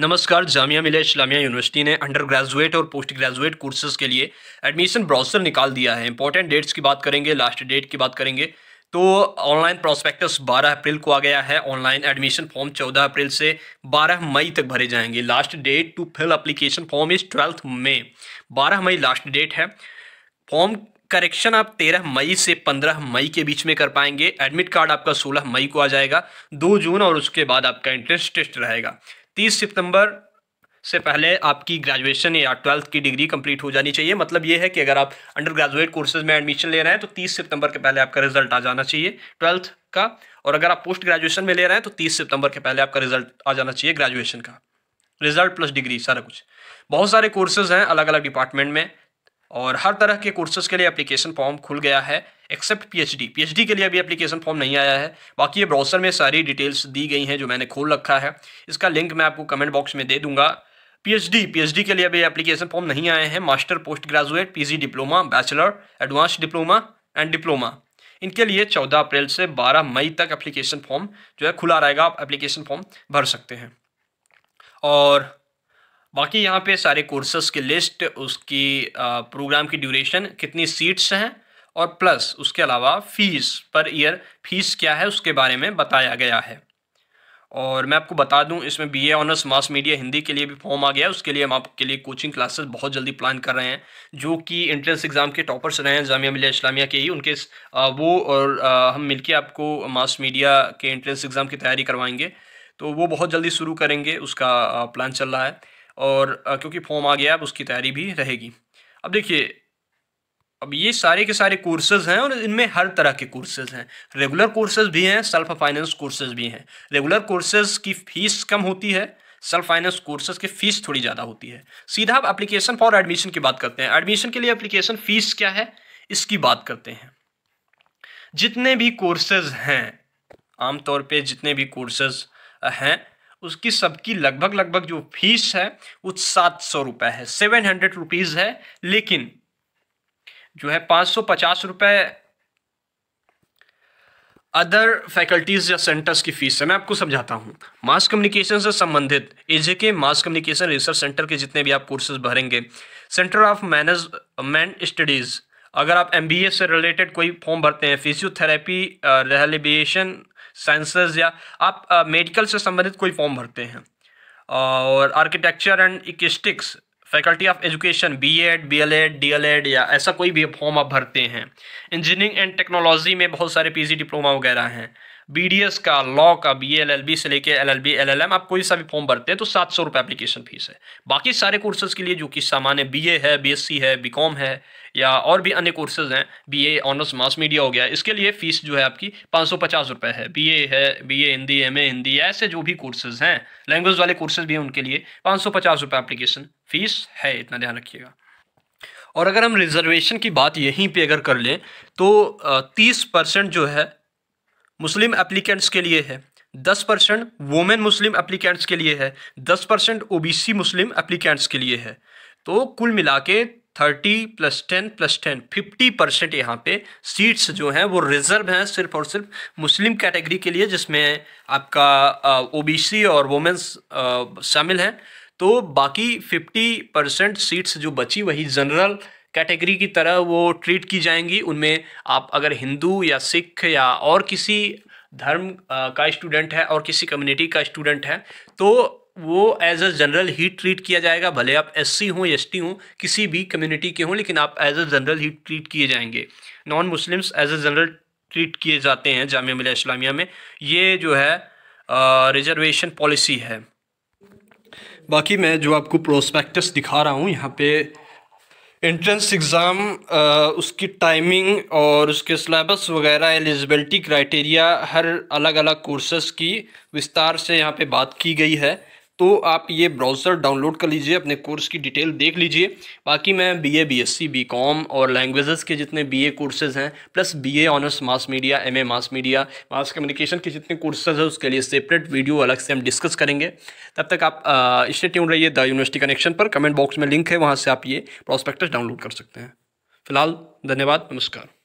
नमस्कार जामिया मिले इस्लामिया यूनिवर्सिटी ने under graduate और पोस्ट ग्रेजुएट कोर्सेज के लिए एडमिशन ब्राउजर निकाल दिया है इंपॉर्टेंट डेट्स की बात करेंगे लास्ट डेट की बात करेंगे तो ऑनलाइन प्रोस्पेक्टस 12 अप्रैल को आ गया है ऑनलाइन एडमिशन फॉर्म 14 अप्रैल से 12 मई तक भरे जाएंगे last date to fill application form is twelfth May बारह मई लास्ट डेट है फॉर्म करेक्शन आप 13 मई से 15 मई के बीच में कर पाएंगे एडमिट कार्ड आपका 16 मई को आ जाएगा 2 जून और उसके बाद आपका एंट्रेंस टेस्ट रहेगा तीस सितंबर से पहले आपकी ग्रेजुएशन या ट्वेल्थ की डिग्री कंप्लीट हो जानी चाहिए मतलब ये है कि अगर आप अंडर ग्रेजुएट कोर्सेज में एडमिशन ले रहे हैं तो 30 सितंबर के पहले आपका रिजल्ट आ जाना चाहिए ट्वेल्थ का और अगर आप पोस्ट ग्रेजुएशन में ले रहे हैं तो 30 सितंबर के पहले आपका रिजल्ट आ जाना चाहिए ग्रेजुएशन का रिजल्ट प्लस डिग्री सारा कुछ बहुत सारे कोर्सेज हैं अलग अलग डिपार्टमेंट में और हर तरह के कोर्सेज के लिए अप्लीकेशन फॉर्म खुल गया है एक्सेप्ट पीएचडी पीएचडी के लिए अभी एप्लीकेशन फॉर्म नहीं आया है बाकी ये ब्राउजर में सारी डिटेल्स दी गई हैं जो मैंने खोल रखा है इसका लिंक मैं आपको कमेंट बॉक्स में दे दूंगा पीएचडी पीएचडी के लिए अभी एप्लीकेशन फॉर्म नहीं आए हैं master post graduate PG diploma bachelor advance diploma and diploma इनके लिए चौदह अप्रैल से बारह मई तक एप्लीकेशन फॉर्म जो है खुला रहेगा आप एप्लीकेशन फॉर्म भर सकते हैं और बाकी यहाँ पे सारे कोर्सेस की लिस्ट उसकी प्रोग्राम की ड्यूरेशन कितनी सीट्स हैं और प्लस उसके अलावा फीस पर ईयर फीस क्या है उसके बारे में बताया गया है और मैं आपको बता दूं इसमें BA honours mass media Hindi के लिए भी फॉर्म आ गया उसके लिए हम आपके लिए कोचिंग क्लासेस बहुत जल्दी प्लान कर रहे हैं जो कि एंट्रेंस एग्ज़ाम के टॉपर्स रहे हैं जामिया मिलिया इस्लामिया के ही उनके वो और हम मिलके आपको मास मीडिया के एंट्रेंस एग्ज़ाम की तैयारी करवाएंगे तो वो बहुत जल्दी शुरू करेंगे उसका प्लान चल रहा है और क्योंकि फॉर्म आ गया अब उसकी तैयारी भी रहेगी अब देखिए अब ये सारे के सारे कोर्सेज हैं और इनमें हर तरह के कोर्सेज हैं रेगुलर कोर्सेज भी हैं सेल्फ फाइनेंस कोर्सेज भी हैं रेगुलर कोर्सेज की फीस कम होती है सेल्फ फाइनेंस कोर्सेज की फीस थोड़ी ज़्यादा होती है सीधा आप एप्लीकेशन फॉर एडमिशन की बात करते हैं एडमिशन के लिए एप्लीकेशन फ़ीस क्या है इसकी बात करते हैं जितने भी कोर्सेज हैं आमतौर पे जितने भी कोर्सेज हैं उसकी सबकी लगभग लगभग जो फीस है वो सात सौ रुपये है सेवन हंड्रेड रुपीज़ है लेकिन जो है पाँच सौ पचास रुपए अदर फैकल्टीज़ या सेंटर्स की फीस है मैं आपको समझाता हूँ मास कम्युनिकेशन से संबंधित एजे के मास कम्युनिकेशन रिसर्च सेंटर के जितने भी आप कोर्सेज भरेंगे सेंटर ऑफ मैनेजमेंट स्टडीज़ अगर आप एम से रिलेटेड कोई फॉर्म भरते हैं फिजियोथेरेपी रेहलिबिएशन साइंसेज या आप मेडिकल से संबंधित कोई फॉर्म भरते हैं और architecture and ekistics faculty of education B Ed B L Ed D L Ed या ऐसा कोई भी फॉर्म आप भरते हैं इंजीनियरिंग एंड टेक्नोलॉजी में बहुत सारे पी जी डिप्लोमा वगैरह हैं बीडीएस का लॉ का बीएलएलबी से लेके एलएलबी एलएलएम आप कोई सा भी फॉर्म भरते हैं तो सात सौ रुपये एप्लीकेशन फीस है बाकी सारे कोर्सेज के लिए जो कि सामान्य बीए है बीएससी है बीकॉम है या और भी अन्य कोर्सेज हैं बीए ऑनर्स मास मीडिया हो गया इसके लिए फीस जो है आपकी पाँच सौ पचास रुपये है ए है ए हिंदी ए हिंदी ऐसे जो भी कोर्सेज हैं लैंग्वेज वाले कोर्सेज भी हैं उनके लिए पाँच सौ पचास रुपये एप्लीकेशन फीस है इतना ध्यान रखिएगा और अगर हम रिजर्वेशन की बात यहीं पे अगर कर लें तो तीस परसेंट जो है मुस्लिम एप्लीकेंट्स के लिए है दस परसेंट वोमेन मुस्लिम एप्लीकेंट्स के लिए है दस परसेंट ओ मुस्लिम एप्लीकेंट्स के लिए है तो कुल मिला के thirty plus ten plus ten fifty percent यहाँ पे सीट्स जो हैं वो रिजर्व हैं सिर्फ और सिर्फ मुस्लिम कैटेगरी के लिए जिसमें आपका ओ और वोमेंस शामिल हैं तो बाकी फिफ्टी परसेंट सीट्स जो बची वही जनरल कैटेगरी की तरह वो ट्रीट की जाएंगी उनमें आप अगर हिंदू या सिख या और किसी धर्म का स्टूडेंट है और किसी कम्युनिटी का स्टूडेंट है तो वो एज अ जनरल ही ट्रीट किया जाएगा भले आप एस सी हों एस टी हों किसी भी कम्युनिटी के हों लेकिन आप एज अ जनरल ही ट्रीट किए जाएंगे non Muslims as a general treat किए जाते हैं जामिया मिलिया इस्लामिया में ये जो है रिजर्वेशन पॉलिसी है बाकी मैं जो आपको प्रोस्पेक्टस दिखा रहा हूँ यहाँ पे एंट्रेंस एग्ज़ाम uh, उसकी टाइमिंग और उसके सिलेबस वगैरह एलिजिबिलिटी क्राइटेरिया हर अलग अलग कोर्सेज़ की विस्तार से यहाँ पे बात की गई है तो आप ये ब्राउज़र डाउनलोड कर लीजिए अपने कोर्स की डिटेल देख लीजिए बाकी मैं बीए बीएससी बीकॉम और लैंग्वेजेस के जितने बीए कोर्सेज हैं plus BA honours mass media MA mass media mass communication के जितने कोर्सेज हैं उसके लिए सेपरेट वीडियो अलग से हम डिस्कस करेंगे तब तक आप इससे ट्यून रहिए द यूनिवर्सिटी कनेक्शन पर कमेंट बॉक्स में लिंक है वहाँ से आप ये प्रॉस्पेक्टस डाउनलोड कर सकते हैं फिलहाल धन्यवाद नमस्कार